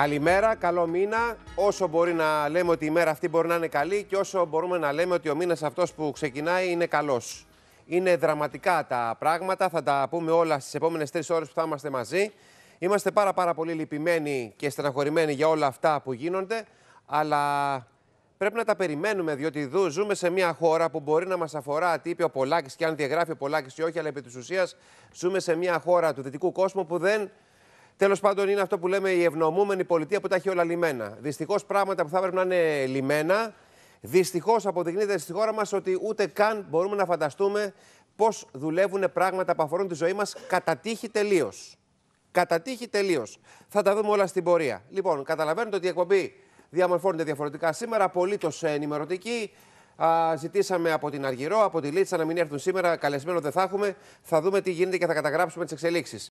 Καλημέρα, καλό μήνα. Όσο μπορεί να λέμε ότι η μέρα αυτή μπορεί να είναι καλή και όσο μπορούμε να λέμε ότι ο μήνας αυτός που ξεκινάει είναι καλός. Είναι δραματικά τα πράγματα. Θα τα πούμε όλα στις επόμενες τρεις ώρες που θα είμαστε μαζί. Είμαστε πάρα, πάρα πολύ λυπημένοι και στεναχωρημένοι για όλα αυτά που γίνονται. Αλλά πρέπει να τα περιμένουμε, διότι δου ζούμε σε μια χώρα που μπορεί να μας αφορά τι είπε ο Πολάκης και αν διαγράφει ο Πολάκης ή όχι. Αλλά επί της ουσίας ζούμε σε μια χώρα του δυτικού κόσμου που δεν Τέλος πάντων, είναι αυτό που λέμε η ευνομούμενη πολιτεία που τα έχει όλα λιμένα. Δυστυχώς, πράγματα που θα έπρεπε να είναι λιμένα. Δυστυχώς, αποδεικνύεται στη χώρα μας ότι ούτε καν μπορούμε να φανταστούμε πώς δουλεύουν πράγματα που αφορούν τη ζωή μας κατά τύχη τελείως. Κατά τύχη τελείως. Θα τα δούμε όλα στην πορεία. Λοιπόν, καταλαβαίνετε ότι η εκπομπή διαμορφώνεται διαφορετικά σήμερα, απολύτως ενημερωτική. ζητήσαμε από την Αργυρό, από τη Λίτσα να μην έρθουν σήμερα. Καλεσμένο δεν θα έχουμε. Θα δούμε τι γίνεται και θα καταγράψουμε τις εξελίξεις.